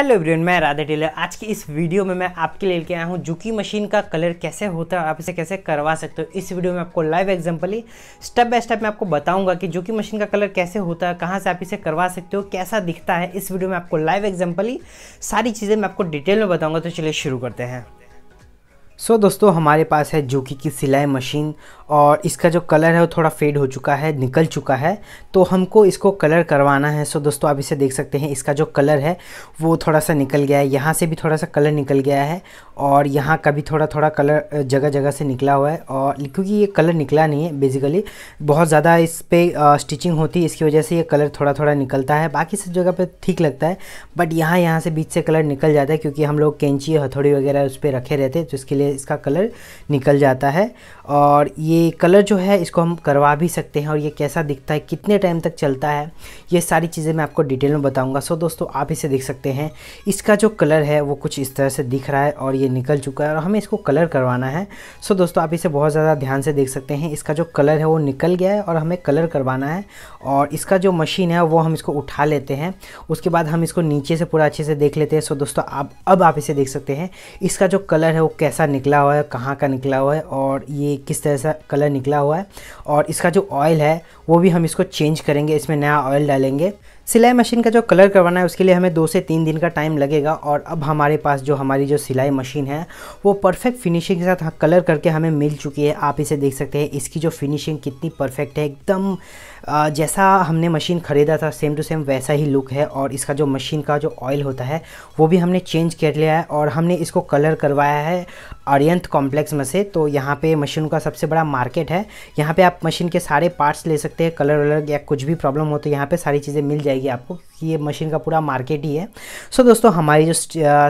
hello everyone मैं Radhe Taylor आज की इस वीडियो में मैं आपके लिए लेके आया हूँ जुकी मशीन का कलर कैसे होता है आप इसे कैसे करवा सकते हो इस वीडियो में आपको लाइव एग्जांपल ही स्टेप बाय स्टेप मैं आपको बताऊंगा कि जुकी मशीन का कलर कैसे होता है कहाँ से आप इसे करवा सकते हो कैसा दिखता है इस वीडियो में आपको लाइव एग्जाम्पल ही सारी चीज़ें मैं आपको डिटेल में बताऊँगा तो चलिए शुरू करते हैं सो so, दोस्तों हमारे पास है जूकी की सिलाई मशीन और इसका जो कलर है वो थोड़ा फेड हो चुका है निकल चुका है तो हमको इसको कलर करवाना है सो दोस्तों आप इसे देख सकते हैं इसका जो कलर है वो थोड़ा सा निकल गया है यहाँ से भी थोड़ा सा कलर निकल गया है और यहाँ का भी थोड़ा थोड़ा कलर जगह जगह से निकला हुआ है और क्योंकि ये कलर निकला नहीं है बेसिकली बहुत ज़्यादा इस पर स्टिचिंग होती है इसकी वजह से ये कलर थोड़ा थोड़ा निकलता है बाकी सब जगह पर ठीक लगता है बट यहाँ यहाँ से बीच से कलर निकल जाता है क्योंकि हम लोग कैंची हथौड़ी वगैरह उस पर रखे रहते हैं तो इसके लिए इसका कलर निकल जाता है और ये ये कलर जो है इसको हम करवा भी सकते हैं और ये कैसा दिखता है कितने टाइम तक चलता है ये सारी चीज़ें मैं आपको डिटेल में बताऊंगा सो दोस्तों आप इसे देख सकते हैं इसका जो कलर है वो कुछ इस तरह से दिख रहा है और ये निकल चुका है और हमें इसको कलर करवाना है सो दोस्तों आप इसे बहुत ज़्यादा ध्यान से देख सकते हैं इसका जो कलर है वो निकल गया है और हमें कलर करवाना है और इसका जो मशीन है वो हम इसको उठा लेते हैं उसके बाद हम इसको नीचे से पूरा अच्छे से देख लेते हैं सो दोस्तों आप अब आप इसे देख सकते हैं इसका जो कलर है वो कैसा निकला हुआ है कहाँ का निकला हुआ है और ये किस तरह से कलर निकला हुआ है और इसका जो ऑयल है वो भी हम इसको चेंज करेंगे इसमें नया ऑयल डालेंगे सिलाई मशीन का जो कलर करवाना है उसके लिए हमें दो से तीन दिन का टाइम लगेगा और अब हमारे पास जो हमारी जो सिलाई मशीन है वो परफेक्ट फिनिशिंग के साथ कलर करके हमें मिल चुकी है आप इसे देख सकते हैं इसकी जो फिनिशिंग कितनी परफेक्ट है एकदम जैसा हमने मशीन ख़रीदा था सेम टू सेम वैसा ही लुक है और इसका जो मशीन का जो ऑयल होता है वो भी हमने चेंज कर लिया है और हमने इसको कलर करवाया है अरियंत कॉम्प्लेक्स में से तो यहाँ पे मशीन का सबसे बड़ा मार्केट है यहाँ पे आप मशीन के सारे पार्ट्स ले सकते हैं कलर वलर या कुछ भी प्रॉब्लम हो तो यहाँ पे सारी चीज़ें मिल जाएगी जाएगी आपको क्योंकि ये मशीन का पूरा मार्केट ही है सो so दोस्तों हमारी जो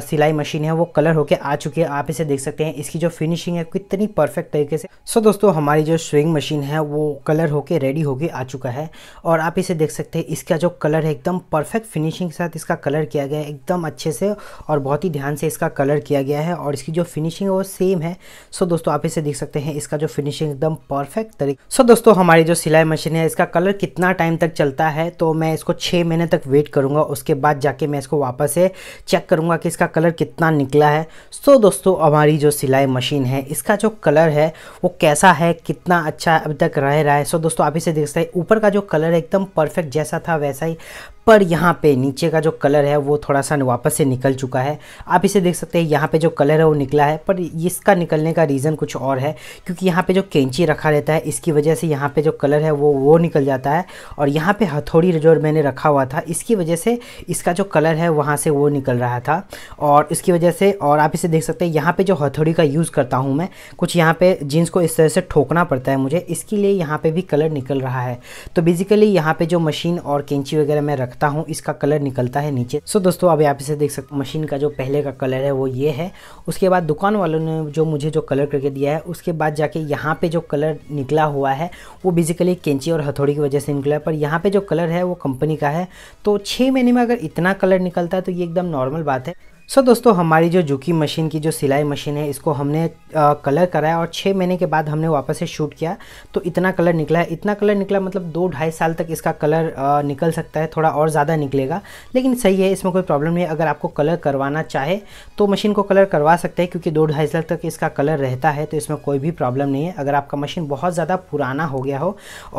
सिलाई मशीन है वो कलर होके आ चुकी है आप इसे देख सकते हैं इसकी जो फिनिशिंग है कितनी परफेक्ट तरीके से सो so दोस्तों हमारी जो स्विंग मशीन है वो कलर होके रेडी होके आ चुका है और आप इसे देख सकते हैं इसका जो कलर है एकदम परफेक्ट फिनिशिंग के साथ इसका कलर किया गया है एकदम अच्छे से और बहुत ही ध्यान से इसका कलर किया गया है और इसकी जो फिनिशिंग है वो सेम है सो so दोस्तों आप इसे देख सकते हैं इसका जो फिनिशिंग एकदम परफेक्ट तरीके सो दोस्तों हमारी जो सिलाई मशीन है इसका कलर कितना टाइम तक चलता है तो मैं इसको छः छः महीने तक वेट करूँगा उसके बाद जाके मैं इसको वापस से चेक करूँगा कि इसका कलर कितना निकला है सो दोस्तों हमारी जो सिलाई मशीन है इसका जो कलर है वो कैसा है कितना अच्छा अभी तक रह रहा है सो दोस्तों आप इसे देख सकते हैं ऊपर का जो कलर है एकदम परफेक्ट जैसा था वैसा ही पर यहाँ पे नीचे का जो कलर है वो थोड़ा सा वापस से निकल चुका है आप इसे देख सकते हैं यहाँ पे जो कलर है वो निकला है पर इसका निकलने का रीज़न कुछ और है क्योंकि यहाँ पे जो कैंची रखा रहता है इसकी वजह से यहाँ पे जो कलर है वो वो निकल जाता है और यहाँ पे हथौड़ी जो मैंने रखा हुआ था इसकी वजह से इसका जो कलर है वहाँ से वो निकल रहा था और इसकी वजह से और आप इसे देख सकते हैं यहाँ पर जो हथौड़ी का यूज़ करता हूँ मैं कुछ यहाँ पर जीन्स को इस तरह से ठोकना पड़ता है मुझे इसके लिए यहाँ पर भी कलर निकल रहा है तो बेसिकली यहाँ पर जो मशीन और कैंची वगैरह मैं रख रखता हूँ इसका कलर निकलता है नीचे सो दोस्तों अभी आप इसे देख सकते मशीन का जो पहले का कलर है वो ये है उसके बाद दुकान वालों ने जो मुझे जो कलर करके दिया है उसके बाद जाके यहाँ पे जो कलर निकला हुआ है वो बेसिकली कैंची और हथौड़ी की वजह से निकला है पर यहाँ पे जो कलर है वो कंपनी का है तो छः महीने में अगर इतना कलर निकलता है तो ये एकदम नॉर्मल बात है सो so, दोस्तों हमारी जो जुकी मशीन की जो सिलाई मशीन है इसको हमने आ, कलर कराया और छः महीने के बाद हमने वापस से शूट किया तो इतना कलर निकला है इतना कलर निकला मतलब दो ढाई साल तक इसका कलर आ, निकल सकता है थोड़ा और ज़्यादा निकलेगा लेकिन सही है इसमें कोई प्रॉब्लम नहीं है अगर आपको कलर करवाना चाहे तो मशीन को कलर करवा सकते हैं क्योंकि दो ढाई साल तक इसका कलर रहता है तो इसमें कोई भी प्रॉब्लम नहीं है अगर आपका मशीन बहुत ज़्यादा पुराना हो गया हो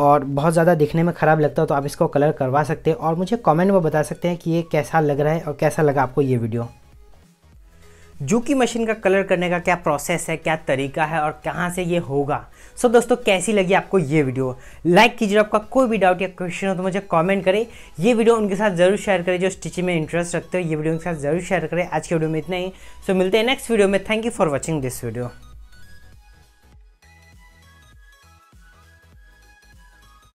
और बहुत ज़्यादा दिखने में ख़राब लगता हो तो आप इसको कलर करवा सकते हैं और मुझे कॉमेंट में बता सकते हैं कि ये कैसा लग रहा है और कैसा लगा आपको ये वीडियो जो कि मशीन का कलर करने का क्या प्रोसेस है क्या तरीका है और कहाँ से ये होगा सो so, दोस्तों कैसी लगी आपको ये वीडियो लाइक कीजिए आपका कोई भी डाउट या क्वेश्चन हो तो मुझे कमेंट करें ये वीडियो उनके साथ जरूर शेयर करें जो स्टिचिंग में इंटरेस्ट रखते हो ये वीडियो उनके साथ जरूर शेयर करें आज के वीडियो में इतना ही सो so, मिलते हैं नेक्स्ट वीडियो में thank you for watching this video